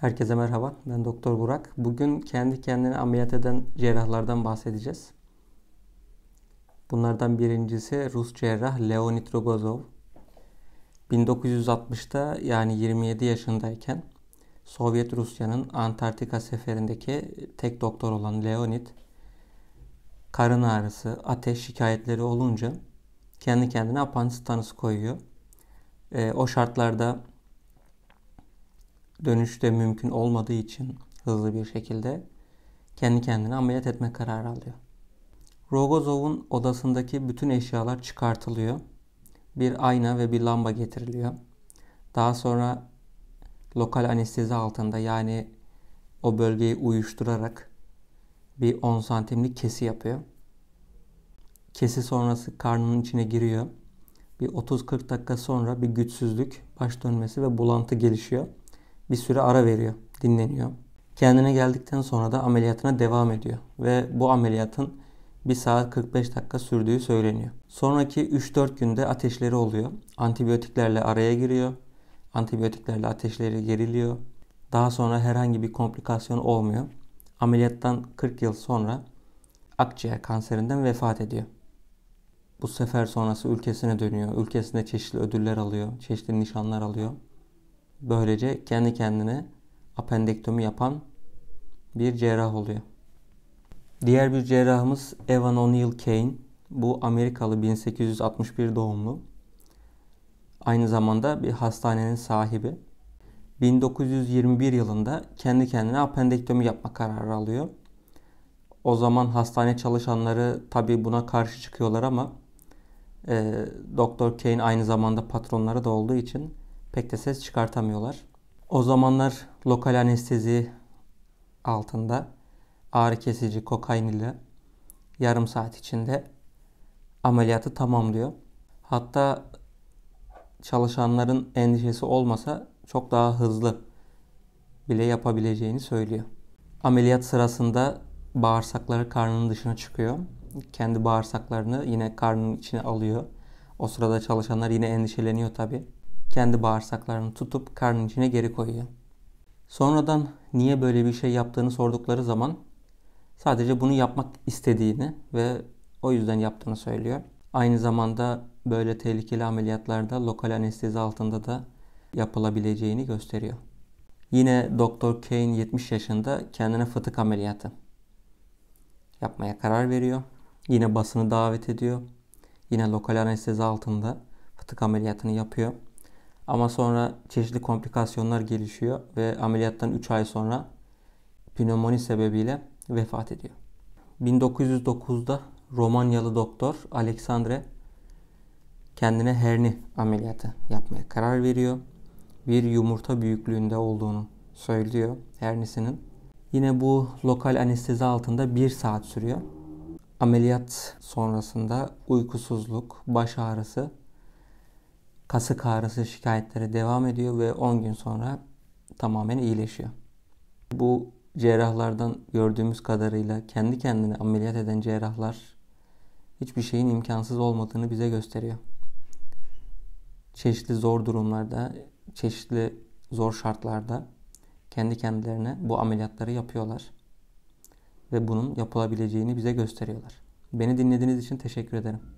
Herkese merhaba. Ben Doktor Burak. Bugün kendi kendini ameliyat eden cerrahlardan bahsedeceğiz. Bunlardan birincisi Rus cerrah Leonid Rogozov. 1960'ta yani 27 yaşındayken Sovyet Rusya'nın Antarktika seferindeki tek doktor olan Leonid karın ağrısı, ateş şikayetleri olunca kendi kendine apantis tanısı koyuyor. E, o şartlarda dönüşte mümkün olmadığı için hızlı bir şekilde kendi kendine ameliyat etme kararı alıyor. Rogozov'un odasındaki bütün eşyalar çıkartılıyor. Bir ayna ve bir lamba getiriliyor. Daha sonra lokal anestezi altında yani o bölgeyi uyuşturarak bir 10 santimlik kesi yapıyor. Kesi sonrası karnının içine giriyor. Bir 30-40 dakika sonra bir güçsüzlük, baş dönmesi ve bulantı gelişiyor bir süre ara veriyor, dinleniyor. Kendine geldikten sonra da ameliyatına devam ediyor ve bu ameliyatın 1 saat 45 dakika sürdüğü söyleniyor. Sonraki 3-4 günde ateşleri oluyor. Antibiyotiklerle araya giriyor. Antibiyotiklerle ateşleri geriliyor. Daha sonra herhangi bir komplikasyon olmuyor. Ameliyattan 40 yıl sonra akciğer kanserinden vefat ediyor. Bu sefer sonrası ülkesine dönüyor. Ülkesinde çeşitli ödüller alıyor, çeşitli nişanlar alıyor. Böylece kendi kendine apendektomi yapan bir cerrah oluyor. Diğer bir cerrahımız Evan O'Neill Kane. Bu Amerikalı 1861 doğumlu. Aynı zamanda bir hastanenin sahibi. 1921 yılında kendi kendine apendektomi yapma kararı alıyor. O zaman hastane çalışanları tabi buna karşı çıkıyorlar ama e, Doktor Kane aynı zamanda patronları da olduğu için pek de ses çıkartamıyorlar. O zamanlar lokal anestezi altında ağrı kesici kokain ile yarım saat içinde ameliyatı tamamlıyor. Hatta çalışanların endişesi olmasa çok daha hızlı bile yapabileceğini söylüyor. Ameliyat sırasında bağırsakları karnının dışına çıkıyor. Kendi bağırsaklarını yine karnının içine alıyor. O sırada çalışanlar yine endişeleniyor tabii kendi bağırsaklarını tutup karnın içine geri koyuyor. Sonradan niye böyle bir şey yaptığını sordukları zaman sadece bunu yapmak istediğini ve o yüzden yaptığını söylüyor. Aynı zamanda böyle tehlikeli ameliyatlarda lokal anestezi altında da yapılabileceğini gösteriyor. Yine Doktor Kane 70 yaşında kendine fıtık ameliyatı yapmaya karar veriyor. Yine basını davet ediyor. Yine lokal anestezi altında fıtık ameliyatını yapıyor. Ama sonra çeşitli komplikasyonlar gelişiyor ve ameliyattan 3 ay sonra pnömoni sebebiyle vefat ediyor. 1909'da Romanyalı doktor Alexandre kendine herni ameliyatı yapmaya karar veriyor. Bir yumurta büyüklüğünde olduğunu söylüyor hernisinin. Yine bu lokal anestezi altında 1 saat sürüyor. Ameliyat sonrasında uykusuzluk, baş ağrısı kasık ağrısı şikayetleri devam ediyor ve 10 gün sonra tamamen iyileşiyor. Bu cerrahlardan gördüğümüz kadarıyla kendi kendine ameliyat eden cerrahlar hiçbir şeyin imkansız olmadığını bize gösteriyor. Çeşitli zor durumlarda, çeşitli zor şartlarda kendi kendilerine bu ameliyatları yapıyorlar ve bunun yapılabileceğini bize gösteriyorlar. Beni dinlediğiniz için teşekkür ederim.